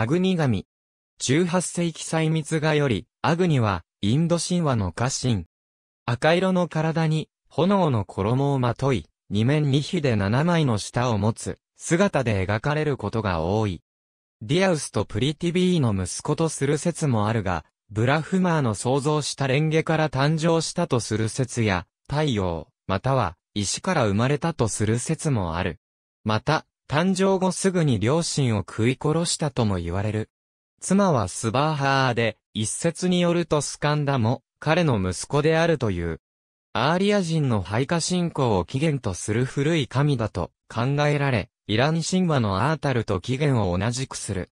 アグニ神。18世紀細密画より、アグニは、インド神話の家臣。赤色の体に、炎の衣をまとい、二面二比で七枚の舌を持つ、姿で描かれることが多い。ディアウスとプリティビーの息子とする説もあるが、ブラフマーの創造したレンゲから誕生したとする説や、太陽、または、石から生まれたとする説もある。また、誕生後すぐに両親を食い殺したとも言われる。妻はスバーハーで、一説によるとスカンダも、彼の息子であるという。アーリア人の配下信仰を起源とする古い神だと考えられ、イラン神話のアータルと起源を同じくする。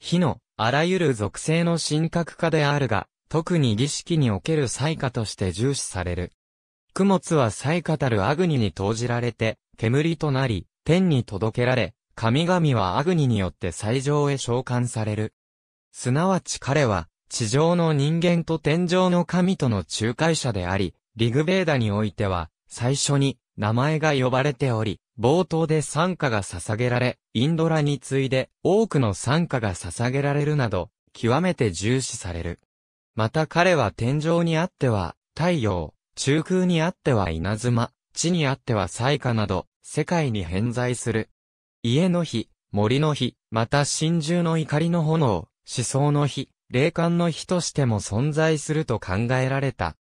火の、あらゆる属性の神格化であるが、特に儀式における祭火として重視される。供物は祭火たるアグニに投じられて、煙となり、天に届けられ、神々はアグニによって最上へ召喚される。すなわち彼は、地上の人間と天上の神との仲介者であり、リグベーダにおいては、最初に名前が呼ばれており、冒頭で参加が捧げられ、インドラに次いで多くの参加が捧げられるなど、極めて重視される。また彼は天上にあっては、太陽、中空にあっては稲妻、地にあっては災禍など、世界に偏在する。家の日、森の日、また真珠の怒りの炎、思想の日、霊感の日としても存在すると考えられた。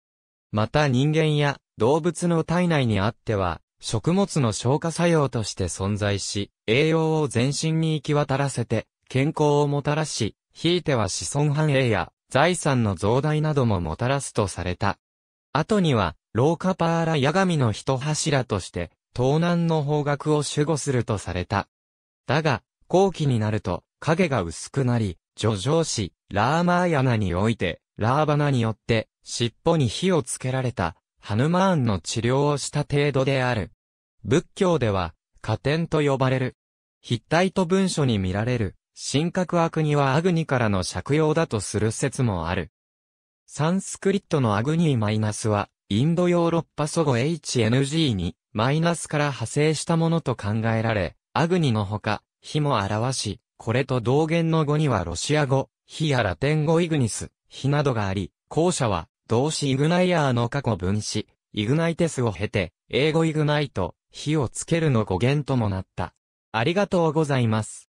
また人間や動物の体内にあっては、食物の消化作用として存在し、栄養を全身に行き渡らせて、健康をもたらし、ひいては子孫繁栄や財産の増大などももたらすとされた。後には、ローカパーラヤガミの一柱として、東南の方角を守護するとされた。だが、後期になると、影が薄くなり、叙情詩、ラーマーヤナにおいて、ラーバナによって、尻尾に火をつけられた、ハヌマーンの治療をした程度である。仏教では、加点と呼ばれる。筆体と文書に見られる、神格悪にはアグニからの借用だとする説もある。サンスクリットのアグニーマイナスは、インドヨーロッパ祖語 HNG に、マイナスから派生したものと考えられ、アグニのほか、火も表し、これと同源の語にはロシア語、火やラテン語イグニス、火などがあり、後者は、動詞イグナイアーの過去分詞、イグナイテスを経て、英語イグナイト、火をつけるの語源ともなった。ありがとうございます。